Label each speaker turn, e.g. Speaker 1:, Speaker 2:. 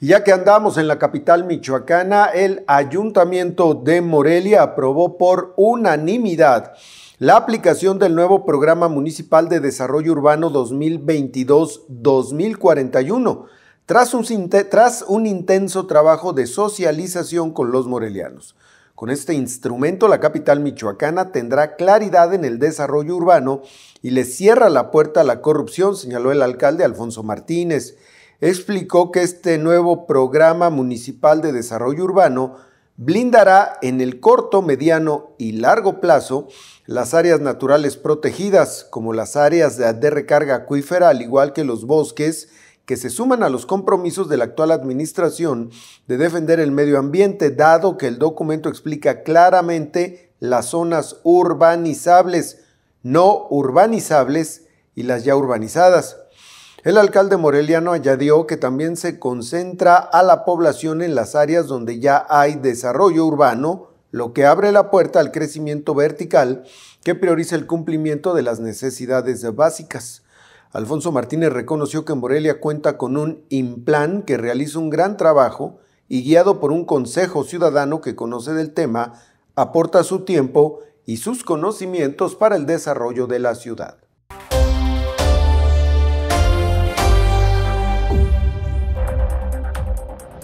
Speaker 1: Ya que andamos en la capital michoacana, el ayuntamiento de Morelia aprobó por unanimidad la aplicación del nuevo Programa Municipal de Desarrollo Urbano 2022-2041, tras un, tras un intenso trabajo de socialización con los morelianos. Con este instrumento, la capital michoacana tendrá claridad en el desarrollo urbano y le cierra la puerta a la corrupción, señaló el alcalde Alfonso Martínez explicó que este nuevo programa municipal de desarrollo urbano blindará en el corto, mediano y largo plazo las áreas naturales protegidas, como las áreas de recarga acuífera, al igual que los bosques, que se suman a los compromisos de la actual administración de defender el medio ambiente, dado que el documento explica claramente las zonas urbanizables, no urbanizables y las ya urbanizadas. El alcalde moreliano añadió que también se concentra a la población en las áreas donde ya hay desarrollo urbano, lo que abre la puerta al crecimiento vertical que prioriza el cumplimiento de las necesidades básicas. Alfonso Martínez reconoció que Morelia cuenta con un IMPLAN que realiza un gran trabajo y guiado por un consejo ciudadano que conoce del tema, aporta su tiempo y sus conocimientos para el desarrollo de la ciudad.